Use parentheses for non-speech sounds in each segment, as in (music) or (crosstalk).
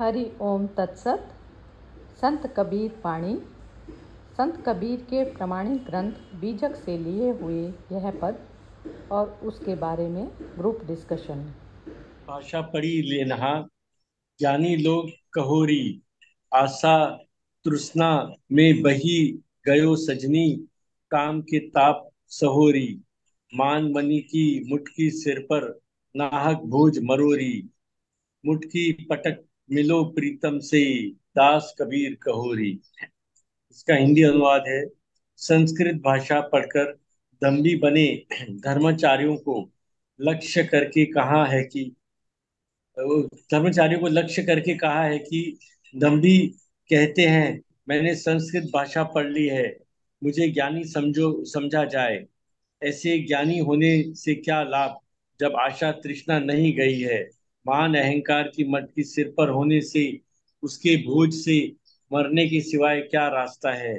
हरि ओम तत्सत संत कबीर पाणी संत कबीर के प्रमाणिक ग्रंथ बीजक से लिए हुए यह पद और उसके बारे में ग्रुप डिस्कशन आशा पड़ी लेना ज्ञानी लोग कहोरी आशा तृष्णा में बही गयो सजनी काम के ताप सहोरी मान मनी की मुटकी सिर पर नाहक भोज मरोरी मुटकी पटक मिलो प्रीतम से दास कबीर कहोरी इसका हिंदी अनुवाद है संस्कृत भाषा पढ़कर दम्भी बने धर्माचार्यों को लक्ष्य करके कहा है कि धर्माचार्यों को लक्ष्य करके कहा है कि दम्भी कहते हैं मैंने संस्कृत भाषा पढ़ ली है मुझे ज्ञानी समझो समझा जाए ऐसे ज्ञानी होने से क्या लाभ जब आशा तृष्णा नहीं गई है मान अहंकार की मटकी सिर पर होने से उसके भोज से मरने के सिवाय क्या रास्ता है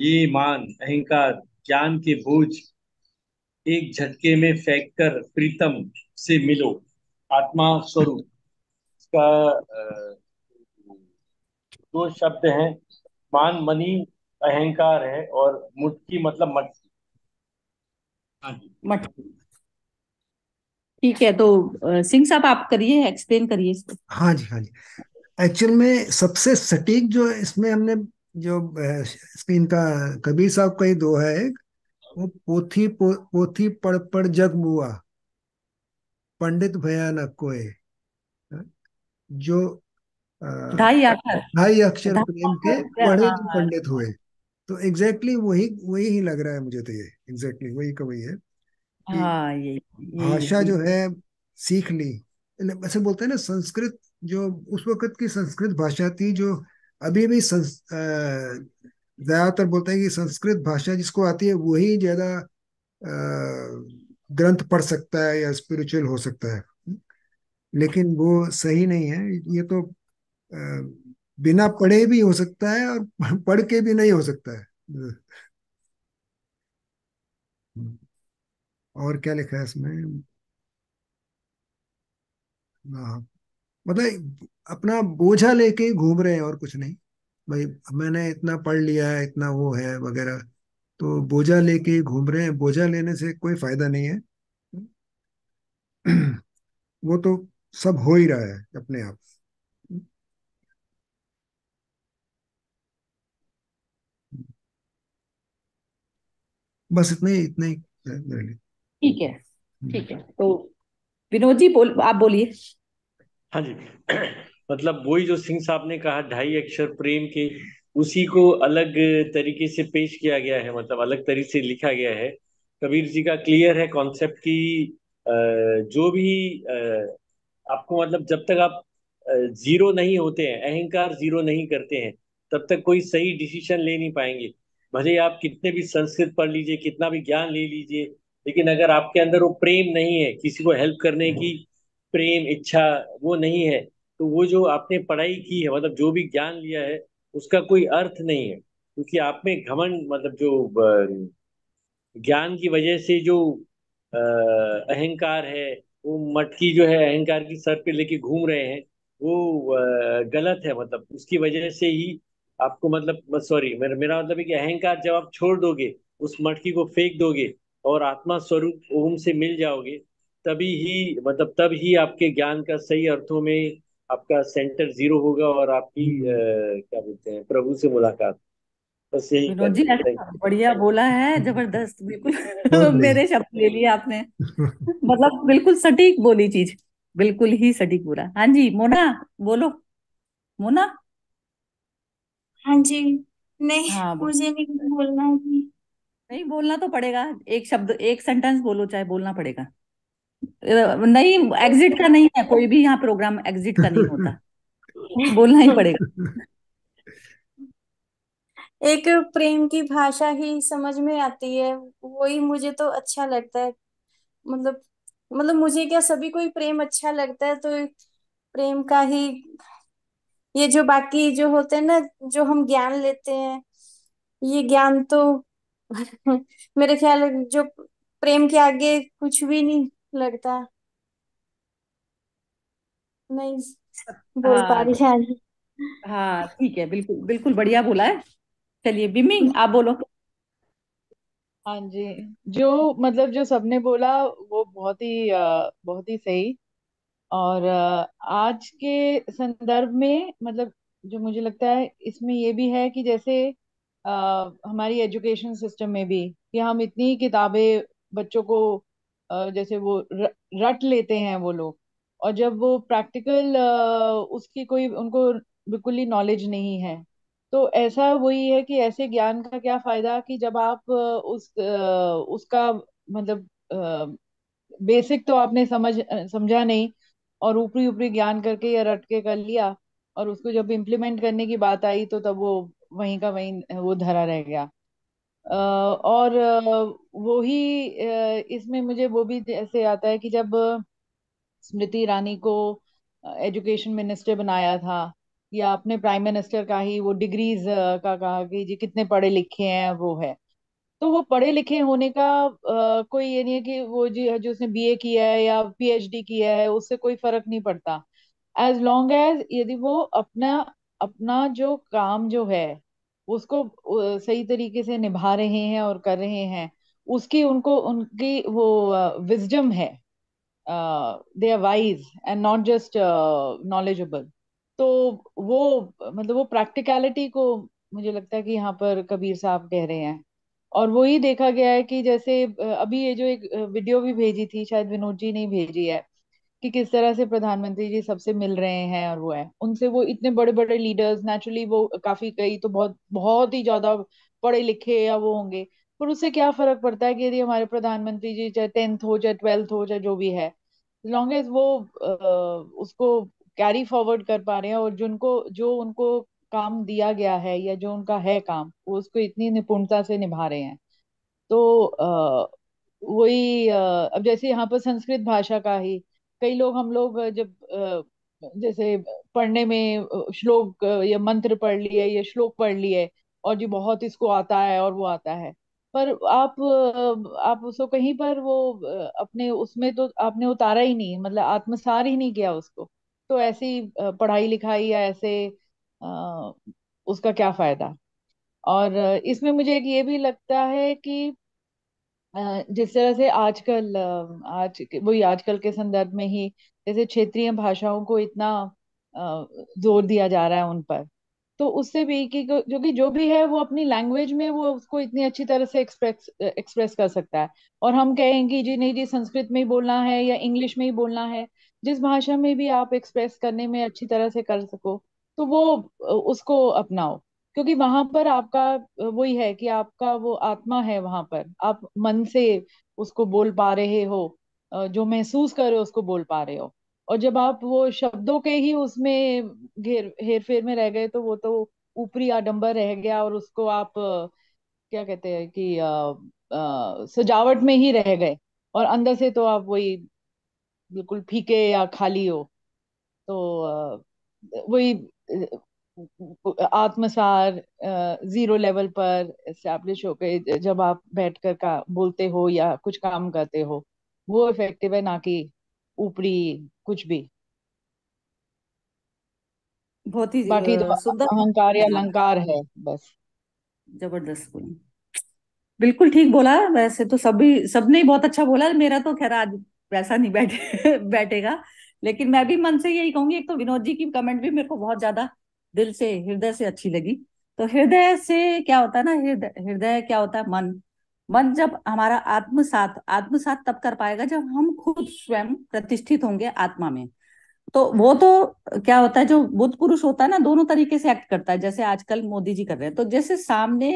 ये मान अहंकार ज्ञान के भोज एक झटके में फेंक कर प्रीतम से मिलो आत्मा स्वरूप इसका दो शब्द हैं मान मनी अहंकार है और मुटकी मतलब मटकी हाँ मटकी ठीक है तो सिंह साहब आप करिए एक्सप्लेन करिए इसको हाँ जी हाँ जी एक्चुअल में सबसे सटीक जो इसमें हमने जो स्क्रीन का कबीर साहब का ही दो है एक वो पोथी पो, पोथी पढ़ पढ़ जग मुआ पंडित भयानक कोय जो ढाई अक्षर ढाई अक्षर प्रेम के हाँ। पढ़े पंडित हुए तो एग्जैक्टली exactly वही वही ही लग रहा है मुझे तो ये एग्जैक्टली exactly वही का वही है हाँ ये, ये भाषा जो है सीख ली वैसे बोलते हैं ना संस्कृत जो उस वक्त की संस्कृत भाषा थी जो अभी भी ज्यादातर बोलते हैं कि संस्कृत भाषा जिसको आती है वही ज्यादा ग्रंथ पढ़ सकता है या स्पिरिचुअल हो सकता है लेकिन वो सही नहीं है ये तो बिना पढ़े भी हो सकता है और (laughs) पढ़ के भी नहीं हो सकता है और क्या लिखा है इसमें हाँ। मतलब अपना बोझा लेके घूम रहे हैं और कुछ नहीं भाई मैंने इतना पढ़ लिया है इतना वो है वगैरह तो बोझा लेके घूम रहे हैं बोझा लेने से कोई फायदा नहीं है वो तो सब हो ही रहा है अपने आप बस इतने इतने ही ठीक है ठीक है तो विनोद जी बोल आप बोलिए हाँ जी (clears throat) मतलब वही जो सिंह साहब ने कहा ढाई अक्षर प्रेम के उसी को अलग तरीके से पेश किया गया है मतलब अलग तरीके से लिखा गया है कबीर जी का क्लियर है कॉन्सेप्ट की जो भी आपको मतलब जब तक आप जीरो नहीं होते हैं अहंकार जीरो नहीं करते हैं तब तक कोई सही डिसीजन ले नहीं पाएंगे भले आप कितने भी संस्कृत पढ़ लीजिए कितना भी ज्ञान ले लीजिए लेकिन अगर आपके अंदर वो प्रेम नहीं है किसी को हेल्प करने हम्म। की प्रेम इच्छा वो नहीं है तो वो जो आपने पढ़ाई की है मतलब जो भी ज्ञान लिया है उसका कोई अर्थ नहीं है क्योंकि आप में घमंड मतलब जो ज्ञान की वजह से जो अहंकार है वो मटकी जो है अहंकार की सर पे लेके घूम रहे हैं वो गलत है मतलब उसकी वजह से ही आपको मतलब सॉरी मेरा मेरा मतलब है कि अहंकार जब आप छोड़ दोगे उस मटकी को फेंक दोगे और आत्मा स्वरूप ओम से मिल जाओगे तभी ही मतलब तब ही आपके ज्ञान का सही अर्थों में आपका सेंटर जीरो होगा और आपकी आ, हम्म। क्या बोलते हैं प्रभु से मुलाकात बस यही बढ़िया बोला है (laughs) जबरदस्त बिल्कुल (laughs) मेरे शब्द ले लिए आपने (laughs) मतलब बिल्कुल सटीक बोली चीज बिल्कुल ही सटीक बोला हाँ जी मोना बोलो मोना हाँ जी नहीं हाँ मुझे नहीं बोलना है नहीं बोलना तो पड़ेगा एक शब्द एक सेंटेंस बोलो चाहे बोलना पड़ेगा नहीं एग्जिट का नहीं है कोई भी यहाँ प्रोग्राम एग्जिट का नहीं होता बोलना ही पड़ेगा एक प्रेम की भाषा ही समझ में आती है वही मुझे तो अच्छा लगता है मतलब मतलब मुझे क्या सभी को ही प्रेम अच्छा लगता है तो प्रेम का ही ये जो बाकी जो होते हैं ना जो हम ज्ञान लेते हैं ये ज्ञान तो (laughs) मेरे ख्याल जो प्रेम के आगे कुछ भी नहीं लगता नहीं बोल पा हाँ रही शायद हाँ ठीक है बिल्कुल बिल्कुल बढ़िया बोला है चलिए बिमिंग आप बोलो हाँ जी जो मतलब जो सबने बोला वो बहुत ही अ, बहुत ही सही और अ, आज के संदर्भ में मतलब जो मुझे लगता है इसमें ये भी है कि जैसे हमारी एजुकेशन सिस्टम में भी कि हम इतनी किताबें बच्चों को जैसे वो र, रट लेते हैं वो लोग और जब वो प्रैक्टिकल उसकी कोई उनको बिल्कुल ही नॉलेज नहीं है तो ऐसा वही है कि ऐसे ज्ञान का क्या फायदा कि जब आप उस उसका मतलब बेसिक तो आपने समझ समझा नहीं और ऊपरी ऊपरी ज्ञान करके या रट के कर लिया और उसको जब इम्प्लीमेंट करने की बात आई तो तब वो वहीं का वहीं वो धरा रह गया और वो ही इसमें मुझे वो भी ऐसे आता है कि जब स्मृति ईरानी को एजुकेशन मिनिस्टर बनाया था या अपने प्राइम मिनिस्टर का ही वो डिग्रीज का कहा कि जी कितने पढ़े लिखे हैं वो है तो वो पढ़े लिखे होने का आ, कोई ये नहीं है कि वो जी जो उसने बीए किया है या पीएचडी किया है उससे कोई फर्क नहीं पड़ता एज लॉन्ग एज यदि वो अपना अपना जो काम जो है उसको सही तरीके से निभा रहे हैं और कर रहे हैं उसकी उनको उनकी वो विजडम है they are wise and not just knowledgeable तो वो मतलब वो प्रैक्टिकलिटी को मुझे लगता है कि यहाँ पर कबीर साहब कह रहे हैं और वो ही देखा गया है कि जैसे अभी ये जो एक वीडियो भी भेजी थी शायद विनोद जी ने भेजी है कि किस तरह से प्रधानमंत्री जी सबसे मिल रहे हैं और वो है उनसे वो इतने बड़े बड़े लीडर्स नेचुरली वो काफी कई तो बहुत बहुत ही ज्यादा पढ़े लिखे या वो होंगे पर उससे क्या फर्क पड़ता है कि यदि हमारे प्रधानमंत्री जी चाहे टेंथ हो चाहे ट्वेल्थ हो चाहे जो भी है लॉन्ग एज वो आ, उसको कैरी फॉरवर्ड कर पा रहे हैं और जिनको जो उनको काम दिया गया है या जो उनका है काम वो उसको इतनी निपुणता से निभा रहे हैं तो वही अब जैसे यहाँ पर संस्कृत भाषा का ही कई लोग हम लोग जब जैसे पढ़ने में श्लोक या मंत्र पढ़ लिए या श्लोक पढ़ लिए और जी बहुत इसको आता है और वो आता है पर आप आप उसको कहीं पर वो अपने उसमें तो आपने उतारा ही नहीं मतलब आत्मसार ही नहीं किया उसको तो ऐसी पढ़ाई लिखाई या ऐसे उसका क्या फायदा और इसमें मुझे एक ये भी लगता है कि जिस तरह से आजकल आज वही आजकल के संदर्भ में ही जैसे क्षेत्रीय भाषाओं को इतना जोर दिया जा रहा है उन पर तो उससे भी कि जो कि जो भी है वो अपनी लैंग्वेज में वो उसको इतनी अच्छी तरह से एक्सप्रेस एक्सप्रेस कर सकता है और हम कहेंगे जी नहीं जी संस्कृत में ही बोलना है या इंग्लिश में ही बोलना है जिस भाषा में भी आप एक्सप्रेस करने में अच्छी तरह से कर सको तो वो उसको अपनाओ क्योंकि वहां पर आपका वही है कि आपका वो आत्मा है वहां पर आप मन से उसको बोल पा रहे हो जो महसूस कर रहे हो उसको बोल पा रहे हो और जब आप वो शब्दों के ही उसमें घेर हेर फेर में रह गए तो वो तो ऊपरी आडंबर रह गया और उसको आप क्या कहते हैं कि आ, आ, सजावट में ही रह गए और अंदर से तो आप वही बिल्कुल फीके या खाली हो तो वही आत्मसार जीरो लेवल पर स्टैब्लिश हो गए जब आप बैठकर का बोलते हो या कुछ काम करते हो वो इफेक्टिव है ना कि ऊपरी कुछ भी बहुत ही बाकी तो सुंदर अहंकार या अलंकार है बस जबरदस्त बिल्कुल ठीक बोला वैसे तो सभी सबने बहुत अच्छा बोला मेरा तो खैर आज वैसा नहीं बैठे (laughs) बैठेगा लेकिन मैं भी मन से यही कहूंगी एक तो विनोद जी की कमेंट भी मेरे को बहुत ज्यादा दिल से हृदय से अच्छी लगी तो हृदय से क्या होता है ना हृदय हृदय क्या होता है मन मन जब हमारा आत्मसात आत्मसात तब कर पाएगा जब हम खुद स्वयं प्रतिष्ठित होंगे आत्मा में तो वो तो क्या होता है जो बुद्ध पुरुष होता है ना दोनों तरीके से एक्ट करता है जैसे आजकल मोदी जी कर रहे हैं तो जैसे सामने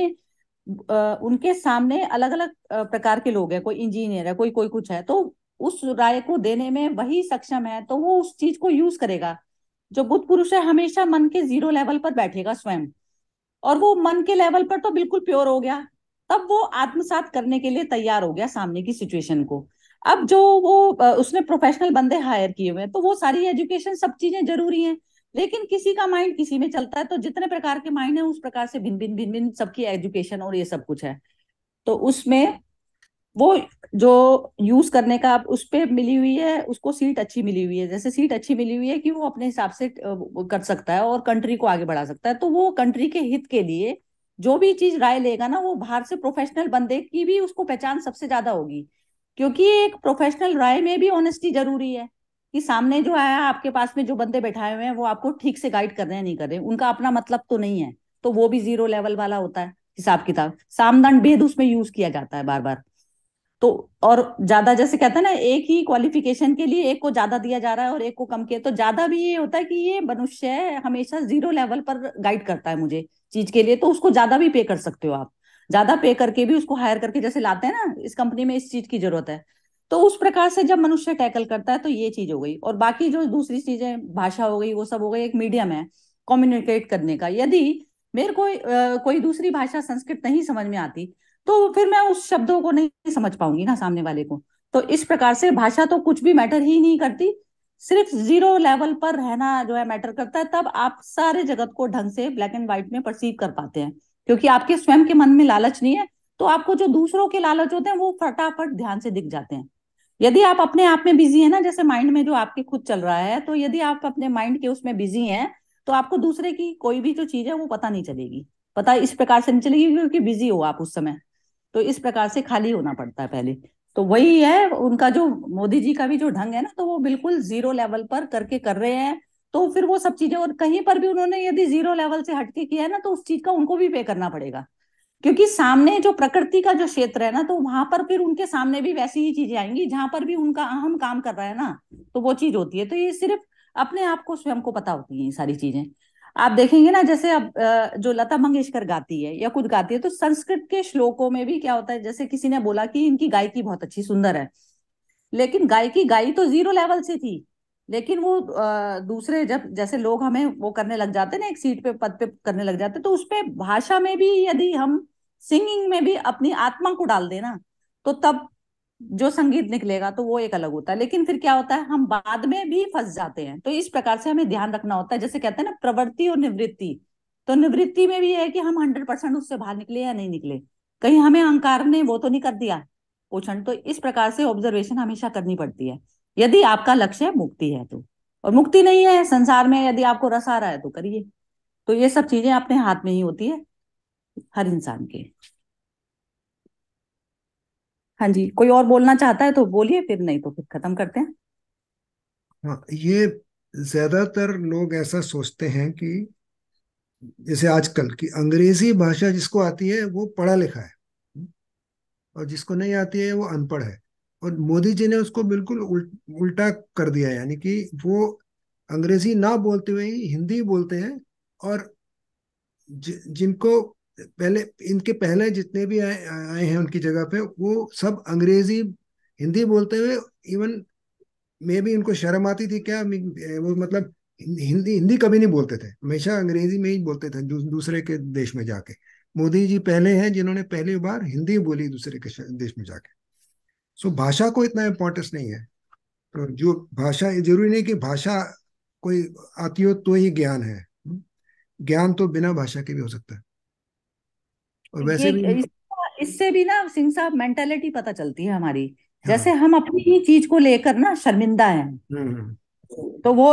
उनके सामने अलग अलग प्रकार के लोग हैं कोई इंजीनियर है कोई कोई कुछ है तो उस राय को देने में वही सक्षम है तो वो उस चीज को यूज करेगा जो बुद्ध पुरुष है हमेशा मन के जीरो लेवल पर बैठेगा स्वयं और वो मन के लेवल पर तो बिल्कुल प्योर हो गया तब वो आत्मसात करने के लिए तैयार हो गया सामने की सिचुएशन को अब जो वो उसने प्रोफेशनल बंदे हायर किए हुए हैं तो वो सारी एजुकेशन सब चीजें जरूरी हैं लेकिन किसी का माइंड किसी में चलता है तो जितने प्रकार के माइंड है उस प्रकार से भिन्न भिन्न भिन्न भिन्न सबकी एजुकेशन और ये सब कुछ है तो उसमें वो जो यूज करने का आप उस पर मिली हुई है उसको सीट अच्छी मिली हुई है जैसे सीट अच्छी मिली हुई है कि वो अपने हिसाब से कर सकता है और कंट्री को आगे बढ़ा सकता है तो वो कंट्री के हित के लिए जो भी चीज राय लेगा ना वो बाहर से प्रोफेशनल बंदे की भी उसको पहचान सबसे ज्यादा होगी क्योंकि एक प्रोफेशनल राय में भी ऑनेस्टी जरूरी है कि सामने जो आया आपके पास में जो बंदे बैठाए हुए हैं वो आपको ठीक से गाइड कर रहे हैं नहीं कर रहे हैं उनका अपना मतलब तो नहीं है तो वो भी जीरो लेवल वाला होता है हिसाब किताब सामदान भेद उसमें यूज किया जाता है बार बार तो और ज्यादा जैसे कहते हैं ना एक ही क्वालिफिकेशन के लिए एक को ज्यादा दिया जा रहा है और एक को कम किया तो ज्यादा भी ये होता है कि ये मनुष्य हमेशा जीरो लेवल पर गाइड करता है मुझे चीज के लिए तो उसको ज्यादा भी पे कर सकते हो आप ज्यादा पे करके भी उसको हायर करके जैसे लाते हैं ना इस कंपनी में इस चीज की जरूरत है तो उस प्रकार से जब मनुष्य टैकल करता है तो ये चीज हो गई और बाकी जो दूसरी चीजें भाषा हो गई वो सब हो गई एक मीडियम है कम्युनिकेट करने का यदि मेरे को कोई दूसरी भाषा संस्कृत नहीं समझ में आती तो फिर मैं उस शब्दों को नहीं समझ पाऊंगी ना सामने वाले को तो इस प्रकार से भाषा तो कुछ भी मैटर ही नहीं करती सिर्फ जीरो लेवल पर रहना जो है मैटर करता है तब आप सारे जगत को ढंग से ब्लैक एंड व्हाइट में परसीव कर पाते हैं क्योंकि आपके स्वयं के मन में लालच नहीं है तो आपको जो दूसरों के लालच होते हैं वो फटाफट ध्यान से दिख जाते हैं यदि आप अपने आप में बिजी है ना जैसे माइंड में जो आपके खुद चल रहा है तो यदि आप अपने माइंड के उसमें बिजी हैं तो आपको दूसरे की कोई भी जो चीज है वो पता नहीं चलेगी पता इस प्रकार से नहीं चलेगी क्योंकि बिजी हो आप उस समय तो इस प्रकार से खाली होना पड़ता है पहले तो वही है उनका जो मोदी जी का भी जो ढंग है ना तो वो बिल्कुल जीरो लेवल पर करके कर रहे हैं तो फिर वो सब चीजें और कहीं पर भी उन्होंने यदि जीरो लेवल से हटके किया है ना तो उस चीज का उनको भी पे करना पड़ेगा क्योंकि सामने जो प्रकृति का जो क्षेत्र है ना तो वहां पर फिर उनके सामने भी वैसी ही चीजें आएंगी जहां पर भी उनका अहम काम कर रहा है ना तो वो चीज होती है तो ये सिर्फ अपने आप को स्वयं को पता होती है ये सारी चीजें आप देखेंगे ना जैसे अब जो लता मंगेशकर गाती है या खुद गाती है तो संस्कृत के श्लोकों में भी क्या होता है जैसे किसी ने बोला कि इनकी गायकी बहुत अच्छी सुंदर है लेकिन गायकी गाई तो जीरो लेवल से थी लेकिन वो दूसरे जब जैसे लोग हमें वो करने लग जाते ना एक सीट पे पद पे करने लग जाते तो उसपे भाषा में भी यदि हम सिंगिंग में भी अपनी आत्मा को डाल देना तो तब जो संगीत निकलेगा तो वो एक अलग होता है लेकिन फिर क्या होता है हम बाद में भी फंस जाते हैं तो इस प्रकार से हमें ध्यान रखना होता है जैसे कहते हैं ना प्रवृत्ति और निवृत्ति तो निवृत्ति में भी है कि हम हंड्रेड परसेंट उससे बाहर निकले या नहीं निकले कहीं हमें अहंकार ने वो तो नहीं कर दिया पोषण तो इस प्रकार से ऑब्जर्वेशन हमेशा करनी पड़ती है यदि आपका लक्ष्य मुक्ति है तो और मुक्ति नहीं है संसार में यदि आपको रस आ रहा है तो करिए तो ये सब चीजें अपने हाथ में ही होती है हर इंसान के हाँ जी कोई और बोलना चाहता है तो बोलिए फिर नहीं तो फिर खत्म करते हैं हाँ ये ज्यादातर लोग ऐसा सोचते हैं कि जैसे आजकल की अंग्रेजी भाषा जिसको आती है वो पढ़ा लिखा है और जिसको नहीं आती है वो अनपढ़ है और मोदी जी ने उसको बिल्कुल उल्ट, उल्टा कर दिया यानी कि वो अंग्रेजी ना बोलते हुए ही हिंदी बोलते हैं और ज, जिनको पहले इनके पहले जितने भी आए आए हैं उनकी जगह पे वो सब अंग्रेजी हिंदी बोलते हुए इवन मे भी इनको शर्म आती थी क्या eh, वो मतलब हिंदी हिंदी कभी नहीं बोलते थे हमेशा अंग्रेजी में ही बोलते थे दू, दूसरे के देश में जाके मोदी जी पहले हैं जिन्होंने पहली बार हिंदी बोली दूसरे के देश में जाके सो so, भाषा को इतना इम्पोर्टेंस नहीं है तो जो भाषा जरूरी नहीं कि भाषा कोई आती हो तो ही ज्ञान है ज्ञान तो बिना भाषा के भी हो सकता है और वैसे भी इससे भी ना सिंह साहब मेंटेलिटी पता चलती है हमारी हाँ। जैसे हम अपनी ही चीज को लेकर ना शर्मिंदा हैं हम्म, हम्म। तो वो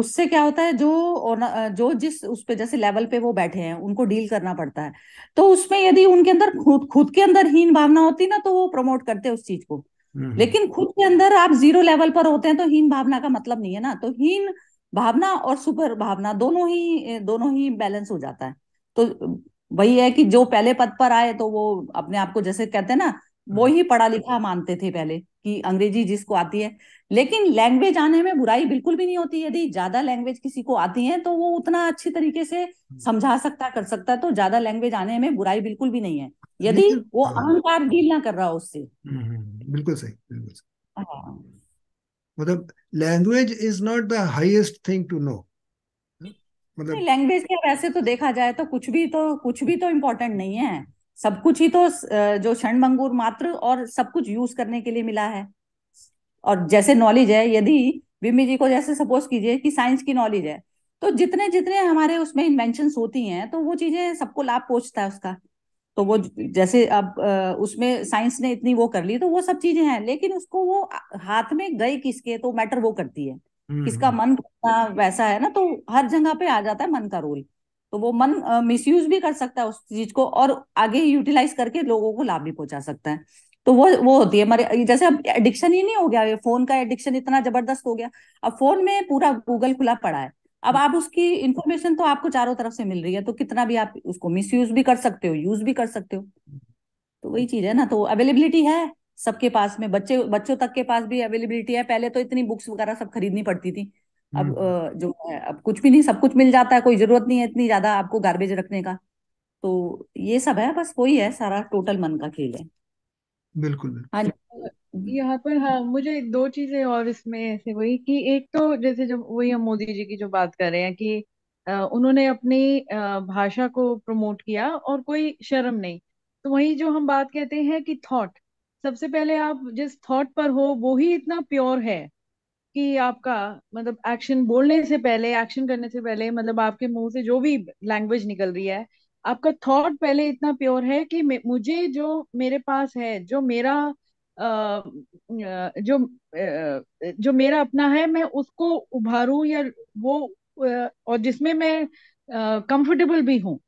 उससे क्या होता है जो जो जिस उस पे जैसे लेवल पे वो बैठे हैं उनको डील करना पड़ता है तो उसमें यदि उनके अंदर खुद खुद के अंदर हीन भावना होती ना तो वो प्रमोट करते हैं उस चीज को हम्म, लेकिन खुद के अंदर आप जीरो लेवल पर होते हैं तो हीन भावना का मतलब नहीं है ना तो हीन भावना और सुपर भावना दोनों ही दोनों ही बैलेंस हो जाता है तो वही है कि जो पहले पद पर आए तो वो अपने आप को जैसे कहते हैं ना वो हम्म। ही पढ़ा लिखा मानते थे पहले कि अंग्रेजी जिसको आती है लेकिन लैंग्वेज आने में बुराई बिल्कुल भी नहीं होती यदि ज्यादा लैंग्वेज किसी को आती है तो वो उतना अच्छी तरीके से हम्म। समझा सकता कर सकता है तो ज्यादा लैंग्वेज आने में बुराई बिल्कुल भी नहीं है यदि वो हाँ। अहंकार डील ना कर रहा हो उससे हम्म, बिल्कुल सही बिल्कुल सही हाँ। मतलब language is not the highest thing to know मतलब लैंग्वेज के वैसे तो देखा जाए तो कुछ भी तो कुछ भी तो इम्पोर्टेंट नहीं है सब कुछ ही तो जो क्षण मंगूर मात्र और सब कुछ यूज करने के लिए मिला है और जैसे नॉलेज है यदि बिमी जी को जैसे सपोज कीजिए कि साइंस की नॉलेज है तो जितने जितने हमारे उसमें इन्वेंशन होती हैं तो वो चीजें सबको लाभ पहुंचता है उसका तो वो जैसे अब उसमें साइंस ने इतनी वो कर ली तो वो सब चीजें हैं लेकिन उसको वो हाथ में गए किसके तो मैटर वो करती है किसका हम्म। मन करता वैसा है ना तो हर जगह पे आ जाता है मन का रोल तो वो मन मिस यूज भी कर सकता है उस चीज को और आगे यूटिलाइज करके लोगों को लाभ भी पहुंचा सकता है तो वो वो होती है हमारे जैसे अब एडिक्शन ही नहीं हो गया फोन का एडिक्शन इतना जबरदस्त हो गया अब फोन में पूरा गूगल खुला पड़ा है अब आप उसकी इन्फॉर्मेशन तो आपको चारों तरफ से मिल रही है तो कितना भी आप उसको मिस यूज भी कर सकते हो यूज भी कर सकते हो तो वही चीज है ना तो अवेलेबिलिटी है सबके पास में बच्चे बच्चों तक के पास भी अवेलेबिलिटी है पहले तो इतनी बुक्स वगैरह सब खरीदनी पड़ती थी अब हम्म, हम्म। जो है अब कुछ भी नहीं सब कुछ मिल जाता है कोई जरूरत नहीं है इतनी ज्यादा आपको गार्बेज रखने का तो ये सब है बस वही है सारा टोटल मन का खेल है बिल्कुल हाँ यहाँ पर हाँ मुझे दो चीजें और इसमें ऐसे वही कि एक तो जैसे जब वही हम मोदी जी की जो बात कर रहे हैं कि उन्होंने अपनी भाषा को प्रमोट किया और कोई शर्म नहीं तो वही जो हम बात कहते हैं कि थॉट सबसे पहले आप जिस थॉट पर हो वो ही इतना प्योर है कि आपका मतलब एक्शन बोलने से पहले एक्शन करने से पहले मतलब आपके मुंह से जो भी लैंग्वेज निकल रही है आपका थॉट पहले इतना प्योर है कि मुझे जो मेरे पास है जो मेरा आ, जो आ, जो मेरा अपना है मैं उसको उभारू या वो और जिसमें मैं कंफर्टेबल भी हूँ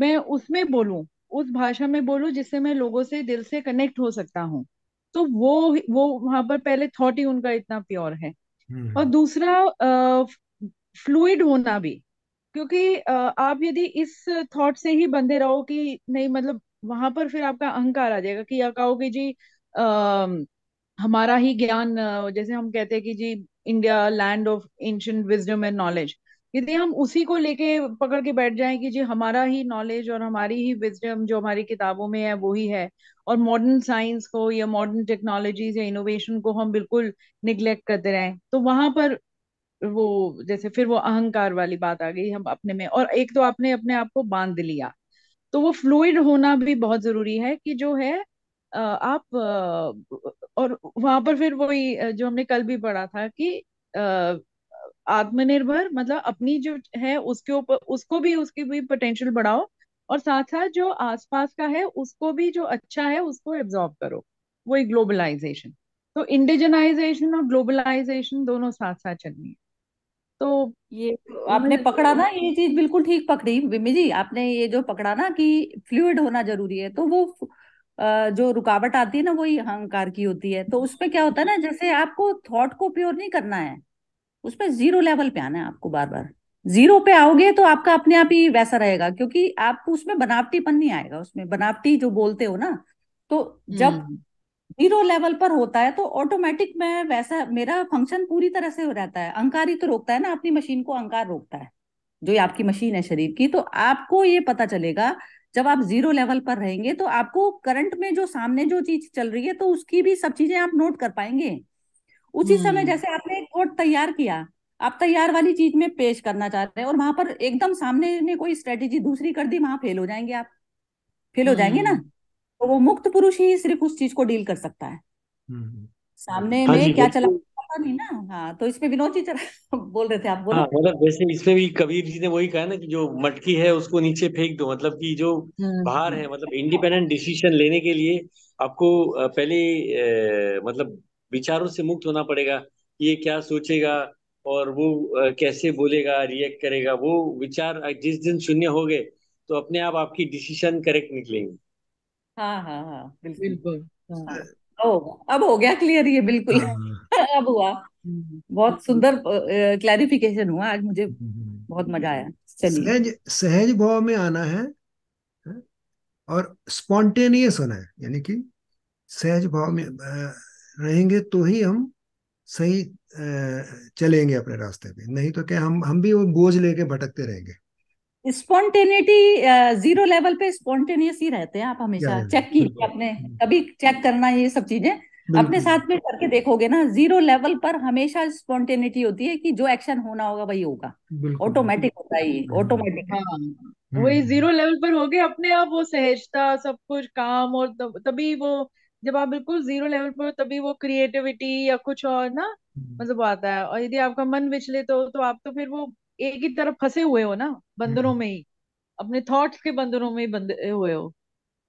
मैं उसमें बोलूँ उस भाषा में बोलूं जिससे मैं लोगों से दिल से कनेक्ट हो सकता हूँ तो वो वो वहां पर पहले थॉट ही उनका इतना प्योर है हम्म। और दूसरा फ्लूड होना भी क्योंकि आप यदि इस थॉट से ही बंधे रहो कि नहीं मतलब वहां पर फिर आपका अहंकार आ जाएगा कि या कहोगे जी आ, हमारा ही ज्ञान जैसे हम कहते हैं कि जी India land of ancient wisdom and knowledge यदि हम उसी को लेके पकड़ के बैठ जाएं कि जी हमारा ही नॉलेज और हमारी ही विजडम जो हमारी किताबों में है वो ही है और मॉडर्न साइंस को या मॉडर्न टेक्नोलॉजीज या इनोवेशन को हम बिल्कुल निग्लेक्ट करते रहें तो वहां पर वो जैसे फिर वो अहंकार वाली बात आ गई हम अपने में और एक तो आपने अपने आप को बांध लिया तो वो फ्लूड होना भी बहुत जरूरी है कि जो है आप और वहां पर फिर वही जो हमने कल भी पढ़ा था कि आत्मनिर्भर मतलब अपनी जो है उसके ऊपर उसको भी उसकी भी पोटेंशियल बढ़ाओ और साथ साथ जो आसपास का है उसको भी जो अच्छा है उसको एब्जॉर्ब करो वो एक ग्लोबलाइजेशन तो इंडिजनाइजेशन और ग्लोबलाइजेशन दोनों साथ साथ चलनी है तो ये आपने पकड़ा ना ये चीज बिल्कुल ठीक पकड़ी बिमी जी आपने ये जो पकड़ा ना कि फ्लूड होना जरूरी है तो वो जो रुकावट आती है ना वही अहंकार की होती है तो उसमें क्या होता है ना जैसे आपको थॉट को प्योर नहीं करना है उस पर जीरो लेवल पे आना है आपको बार बार जीरो पे आओगे तो आपका अपने आप ही वैसा रहेगा क्योंकि आपको उसमें बनावटीपन नहीं आएगा उसमें बनावटी जो बोलते हो ना तो जब जीरो हम्म। लेवल पर होता है तो ऑटोमेटिक मैं वैसा मेरा फंक्शन पूरी तरह से रहता है अंकार ही तो रोकता है ना अपनी मशीन को अंकार रोकता है जो आपकी मशीन है शरीर की तो आपको ये पता चलेगा जब आप जीरो लेवल पर रहेंगे तो आपको करंट में जो सामने जो चीज चल रही है तो उसकी भी सब चीजें आप नोट कर पाएंगे उसी समय हम्म। जैसे आपने रिपोर्ट तैयार किया आप तैयार वाली चीज में पेश करना चाहते हैं और वहां पर एकदम सामने ने कोई स्ट्रेटेजी दूसरी कर दी वहां फेल हो जाएंगे आप फेल हो हम्म, जाएंगे ना हम्म। तो वो मुक्त पुरुष ही सिर्फ उस चीज को डील कर सकता है हम्म, सामने हाँ में क्या चला नहीं ना हाँ तो इसमें विनोद जी (laughs) बोल रहे थे आप बोल हाँ, मतलब वैसे जी ने वही कहा ना कि जो मटकी है उसको नीचे फेंक दो मतलब कि जो बाहर है मतलब इंडिपेंडेंट डिसीजन लेने के लिए आपको पहले मतलब विचारों से मुक्त होना पड़ेगा ये क्या सोचेगा और वो कैसे बोलेगा रिएक्ट करेगा वो विचार जिस दिन शून्य हो गए तो अपने आप आपकी डिसीजन करेक्ट निकलेंगे हाँ हाँ हाँ बिल्कुल हाँ। हाँ। ओ अब हो गया क्लियर ये बिल्कुल हाँ, (laughs) अब हुआ बहुत सुंदर क्लैरिफिकेशन हुआ आज मुझे बहुत मजा आया सहज सहज भाव में आना है और स्पॉन्टेनियस होना है यानी कि सहज भाव में रहेंगे तो ही हम सही चलेंगे अपने रास्ते पे नहीं तो क्या हम हम भी वो बोझ लेके भटकते रहेंगे स्पॉन्टेनिटी जीरो लेवल पे स्पॉन्टेनियस ही रहते हैं आप हमेशा चेक कीजिए अपने कभी चेक करना ये सब चीजें अपने साथ में करके देखोगे ना जीरो लेवल पर हमेशा स्पॉन्टेनिटी होती है कि जो एक्शन होना होगा वही होगा ऑटोमेटिक होता है ये हाँ। ऑटोमेटिक हाँ, हम्म। वही जीरो लेवल पर हो गए अपने आप वो सहजता सब कुछ काम और तभी वो जब आप बिल्कुल जीरो लेवल पर हो तभी वो क्रिएटिविटी या कुछ और ना हम्म। मतलब आता है और यदि आपका मन विचलित हो तो आप तो फिर वो एक ही तरफ फंसे हुए हो ना बंदरों हम्म। में ही अपने थॉट्स के बंधनों में ही बंधे हुए हो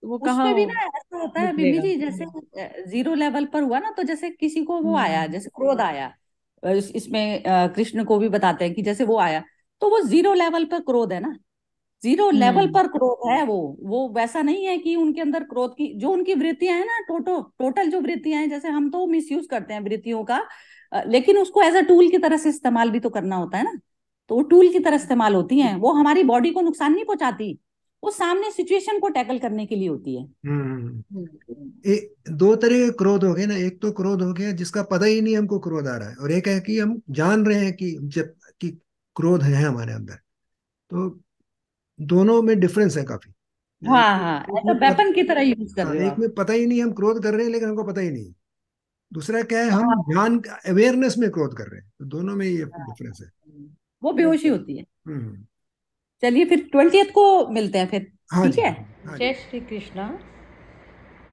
तो वो कहाँ भी ना ऐसा होता है बीबी जी जैसे जीरो लेवल पर हुआ ना तो जैसे किसी को वो आया हम्म। जैसे क्रोध आया इसमें कृष्ण को भी बताते हैं कि जैसे वो आया तो वो जीरो लेवल पर क्रोध है ना जीरो लेवल हम्म। पर क्रोध है वो वो वैसा नहीं है कि उनके अंदर क्रोध की जो उनकी वृत्तियां हैं ना टोटो टोटल जो वृत्तियां हैं जैसे हम तो मिस यूज करते हैं वृत्तियों का लेकिन उसको एज अ टूल की तरह से इस्तेमाल भी तो करना होता है ना तो वो टूल की तरह इस्तेमाल होती है वो हमारी बॉडी को नुकसान नहीं पहुंचाती वो सामने सिचुएशन को टैकल करने के लिए होती है हम्म। हम्म। ए, दो तरह के क्रोध हो गए ना एक तो क्रोध हो गया जिसका पता ही नहीं हमको क्रोध आ रहा है और एक है कि हम जान रहे हैं कि जब कि क्रोध है हमारे अंदर तो दोनों में डिफरेंस है काफी हाँ हाँ तो की तरह यूज कर हाँ, रहे एक में पता ही नहीं हम क्रोध कर रहे हैं लेकिन हमको पता ही नहीं दूसरा क्या है हम ध्यान हाँ। अवेयरनेस में क्रोध कर रहे हैं तो दोनों में ये डिफरेंस हाँ। है वो बेहोशी होती है हम्म। चलिए फिर ट्वेंटी को मिलते हैं फिर ठीक है जय श्री कृष्णा